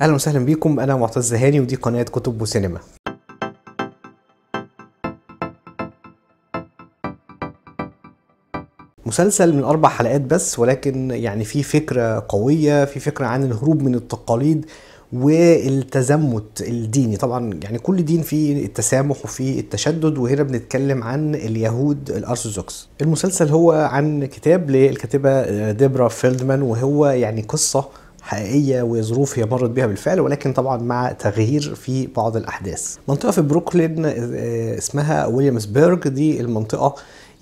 اهلا وسهلا بيكم انا معتز هاني ودي قناه كتب وسينما مسلسل من اربع حلقات بس ولكن يعني في فكره قويه في فكره عن الهروب من التقاليد والتزمت الديني طبعا يعني كل دين فيه التسامح وفيه التشدد وهنا بنتكلم عن اليهود الارثوذكس المسلسل هو عن كتاب للكاتبه ديبرا فيلدمان وهو يعني قصه حقيقيه وظروف هي مرت بيها بالفعل ولكن طبعا مع تغيير في بعض الاحداث. منطقه في بروكلين آه، اسمها ويليامسبرج دي المنطقه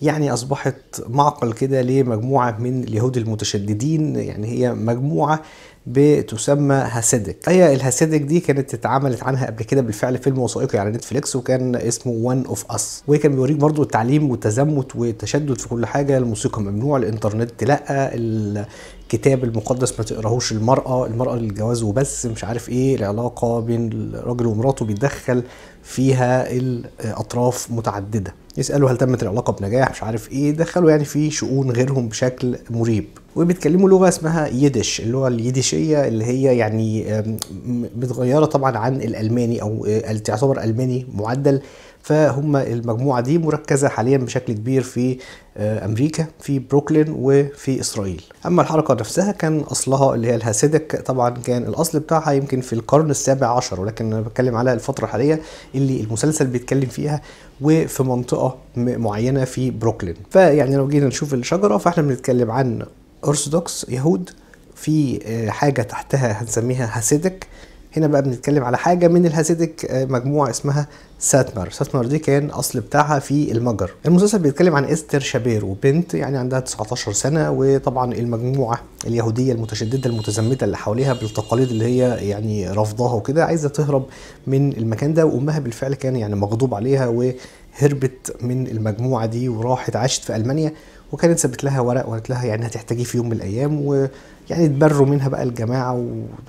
يعني أصبحت معقل كده لمجموعة من اليهود المتشددين يعني هي مجموعة بتسمى هاسيدك هي الهاسيدك دي كانت اتعملت عنها قبل كده بالفعل فيلم وثائقي على نتفليكس وكان اسمه وان اوف اس وكان بيوريك برضو التعليم والتزمت والتشدد في كل حاجه الموسيقى ممنوع الانترنت لا الكتاب المقدس ما تقراهوش المراه المراه للجواز وبس مش عارف ايه العلاقه بين الراجل ومراته بيتدخل فيها الاطراف متعدده يسالوا هل تمت العلاقه بنجاح مش عارف ايه دخلوا يعني في شؤون غيرهم بشكل مريب وبيتكلموا لغه اسمها يدش اللغه اليديشيه اللي هي يعني متغيره طبعا عن الالماني او آه، تعتبر الماني معدل فهم المجموعه دي مركزه حاليا بشكل كبير في آه، امريكا في بروكلين وفي اسرائيل اما الحركه نفسها كان اصلها اللي هي الهاسيدك طبعا كان الاصل بتاعها يمكن في القرن السابع عشر ولكن انا بتكلم على الفتره الحاليه اللي المسلسل بيتكلم فيها وفي منطقه معينه في بروكلين فيعني لو جينا نشوف الشجره فاحنا بنتكلم عن ارثوذكس يهود في آه، حاجه تحتها هنسميها هاسيدك هنا بقى بنتكلم على حاجه من الهاسيدك آه، مجموعه اسمها ساتمر ساتمر دي كان اصل بتاعها في المجر المسلسل بيتكلم عن استر شابير وبنت يعني عندها 19 سنه وطبعا المجموعه اليهوديه المتشدده المتزمته اللي حواليها بالتقاليد اللي هي يعني رافضاها وكده عايزه تهرب من المكان ده وامها بالفعل كان يعني مغضوب عليها و هربت من المجموعه دي وراحت عاشت في المانيا وكانت سابت لها ورق وقالت لها يعني هتحتاجيه في يوم من الايام ويعني اتبروا منها بقى الجماعه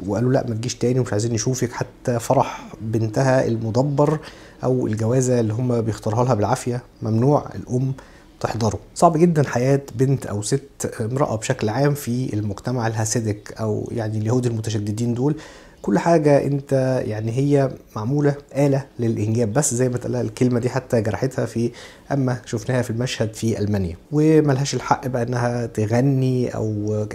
وقالوا لا ما تجيش تاني ومش عايزين نشوفك حتى فرح بنتها المدبر او الجوازه اللي هم بيختارها لها بالعافيه ممنوع الام تحضره صعب جدا حياة بنت أو ست امرأة بشكل عام في المجتمع الهاسيدك أو يعني اليهود المتشددين دول كل حاجه انت يعني هي معموله اله للانجاب بس زي ما اتقال الكلمه دي حتى جرحتها في اما شفناها في المشهد في المانيا وملهاش الحق بقى انها تغني او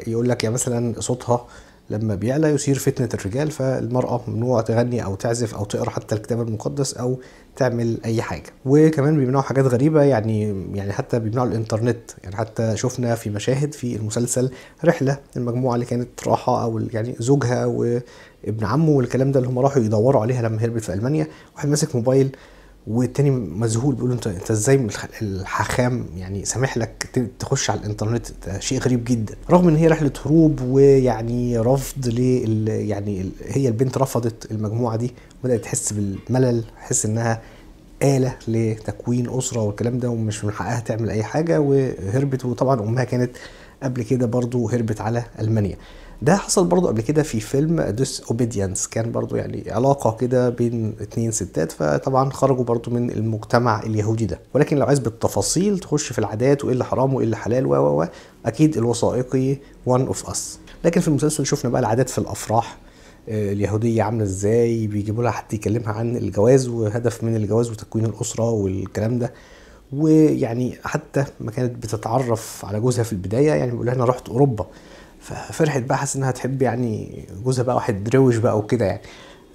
يقول لك يعني مثلا صوتها لما بيعلى يثير فتنة الرجال فالمرأة ممنوع تغني أو تعزف أو تقرأ حتى الكتاب المقدس أو تعمل أي حاجة وكمان بيمنعوا حاجات غريبة يعني يعني حتى بيمنعوا الإنترنت يعني حتى شفنا في مشاهد في المسلسل رحلة المجموعة اللي كانت راحة أو يعني زوجها وابن عمه والكلام ده اللي هم راحوا يدوروا عليها لما هربت في ألمانيا واحد ماسك موبايل والتاني مذهول بيقول انت انت ازاي الحاخام يعني سامح لك تخش على الانترنت ده شيء غريب جدا رغم ان هي رحله هروب ويعني رفض ل يعني هي البنت رفضت المجموعه دي وبدات تحس بالملل تحس انها آلة لتكوين أسرة والكلام ده ومش من حقها تعمل أي حاجة وهربت وطبعا أمها كانت قبل كده برضو هربت على ألمانيا ده حصل برضو قبل كده في فيلم ديس اوبيديانس كان برضو يعني علاقة كده بين اتنين ستات فطبعا خرجوا برضو من المجتمع اليهودي ده ولكن لو عايز بالتفاصيل تخش في العادات وايه اللي حرام وايه اللي حلال و اكيد الوثائقي وان اوف اس لكن في المسلسل شفنا بقى العادات في الافراح آه، اليهوديه عامله ازاي بيجيبوا لها حد يكلمها عن الجواز وهدف من الجواز وتكوين الاسره والكلام ده ويعني حتى ما كانت بتتعرف على جوزها في البدايه يعني بيقول لها انا رحت اوروبا ففرحت بقى حاسس انها تحب يعني جوزها بقى واحد روش بقى وكده يعني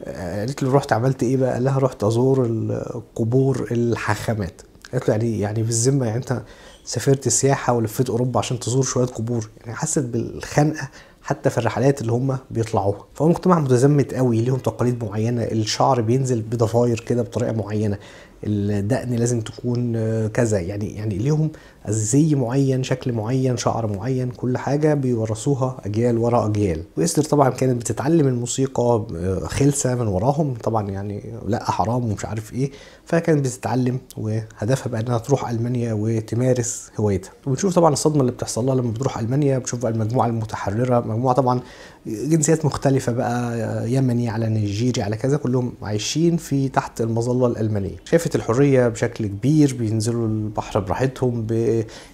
آه، قالت له رحت عملت ايه بقى قال لها رحت ازور القبور الحاخامات قالت له يعني يعني بالذمه يعني انت سافرت سياحه ولفيت اوروبا عشان تزور شويه قبور يعني حست بالخنقه حتى في الرحلات اللي هم بيطلعوها فهو مجتمع متزمت قوي ليهم تقاليد معينه الشعر بينزل بضفاير كده بطريقه معينه الدقن لازم تكون آه، كذا يعني يعني ليهم زي معين شكل معين شعر معين كل حاجة بيورثوها أجيال ورا أجيال وإستر طبعا كانت بتتعلم الموسيقى آه، خلسة من وراهم طبعا يعني لا حرام ومش عارف إيه فكانت بتتعلم وهدفها بقى إنها تروح ألمانيا وتمارس هوايتها وبنشوف طبعا الصدمة اللي بتحصل لها لما بتروح ألمانيا بتشوف بقى المجموعة المتحررة مجموعة طبعا جنسيات مختلفة بقى آه، يمني على نيجيري على كذا كلهم عايشين في تحت المظلة الألمانية شافت الحرية بشكل كبير بينزلوا البحر براحتهم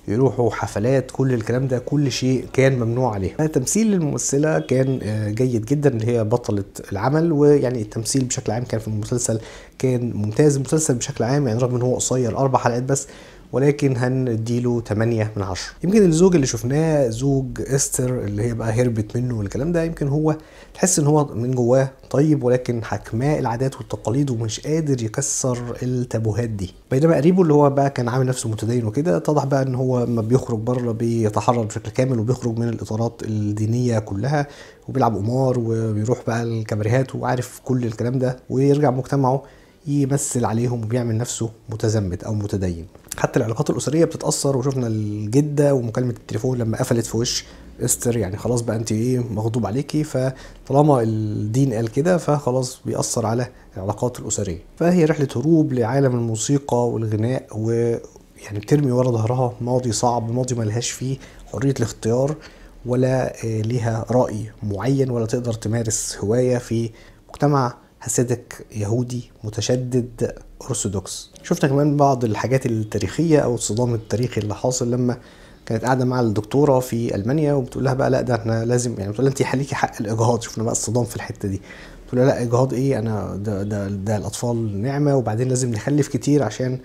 يروحوا حفلات كل الكلام ده كل شيء كان ممنوع عليها تمثيل الممثله كان آه، جيد جدا اللي هي بطله العمل ويعني التمثيل بشكل عام كان في المسلسل كان ممتاز المسلسل بشكل عام يعني رغم ان هو قصير اربع حلقات بس ولكن هنديله 8 من 10 يمكن الزوج اللي شفناه زوج استر اللي هي بقى هربت منه والكلام ده يمكن هو تحس ان هو من جواه طيب ولكن حكماء العادات والتقاليد ومش قادر يكسر التابوهات دي بينما قريبه اللي هو بقى كان عامل نفسه متدين وكده اتضح بقى ان هو لما بيخرج بره بيتحرر بشكل كامل وبيخرج من الاطارات الدينيه كلها وبيلعب قمار وبيروح بقى الكباريهات وعارف كل الكلام ده ويرجع مجتمعه يمثل عليهم وبيعمل نفسه متزمت او متدين حتى العلاقات الاسريه بتتاثر وشفنا الجده ومكالمه التليفون لما قفلت في وش استر يعني خلاص بقى انت ايه مغضوب عليكي فطالما الدين قال كده فخلاص بيأثر على العلاقات الاسريه فهي رحله هروب لعالم الموسيقى والغناء و يعني بترمي ورا ظهرها ماضي صعب ماضي ملهاش فيه حريه الاختيار ولا آه، ليها راي معين ولا تقدر تمارس هوايه في مجتمع هسيدك يهودي متشدد ارثوذكس شفنا كمان بعض الحاجات التاريخيه او الصدام التاريخي اللي حاصل لما كانت قاعده مع الدكتوره في المانيا وبتقول لها بقى لا ده احنا لازم يعني بتقول لها انت حليكي حق الاجهاض شفنا بقى الصدام في الحته دي بتقول لها لا اجهاض ايه انا ده ده, ده الاطفال نعمه وبعدين لازم نخلف كتير عشان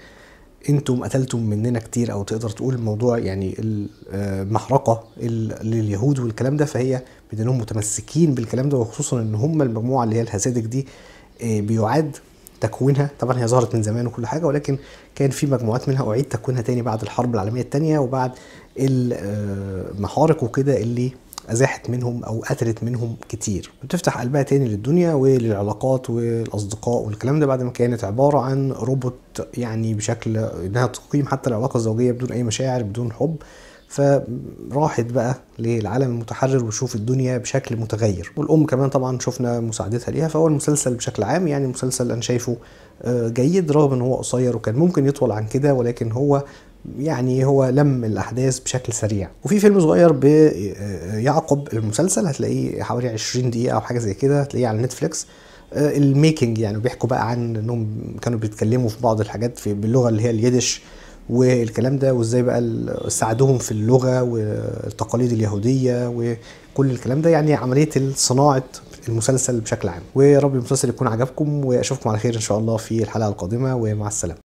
انتم قتلتم مننا كتير او تقدر تقول الموضوع يعني المحرقه آه، لليهود والكلام ده فهي انهم متمسكين بالكلام ده وخصوصا ان هم المجموعه اللي هي الهسادك دي آه، بيعاد تكوينها طبعا هي ظهرت من زمان وكل حاجه ولكن كان في مجموعات منها اعيد تكوينها تاني بعد الحرب العالميه الثانيه وبعد المحارق آه، وكده اللي ازاحت منهم او قتلت منهم كتير بتفتح قلبها تاني للدنيا وللعلاقات والاصدقاء والكلام ده بعد ما كانت عباره عن روبوت يعني بشكل انها تقيم حتى العلاقه الزوجيه بدون اي مشاعر بدون حب فراحت بقى للعالم المتحرر وشوف الدنيا بشكل متغير والام كمان طبعا شفنا مساعدتها ليها فهو المسلسل بشكل عام يعني مسلسل انا شايفه آه، جيد رغم ان هو قصير وكان ممكن يطول عن كده ولكن هو يعني هو لم الاحداث بشكل سريع وفي فيلم صغير بيعقب آه، المسلسل هتلاقيه حوالي 20 دقيقه او حاجه زي كده هتلاقيه على نتفليكس آه، الميكنج يعني بيحكوا بقى عن انهم كانوا بيتكلموا في بعض الحاجات في باللغه اللي هي اليدش والكلام ده وازاي بقى ساعدوهم في اللغه والتقاليد اليهوديه وكل الكلام ده يعني عمليه صناعه المسلسل بشكل عام ورب المسلسل يكون عجبكم واشوفكم على خير ان شاء الله في الحلقه القادمه ومع السلامه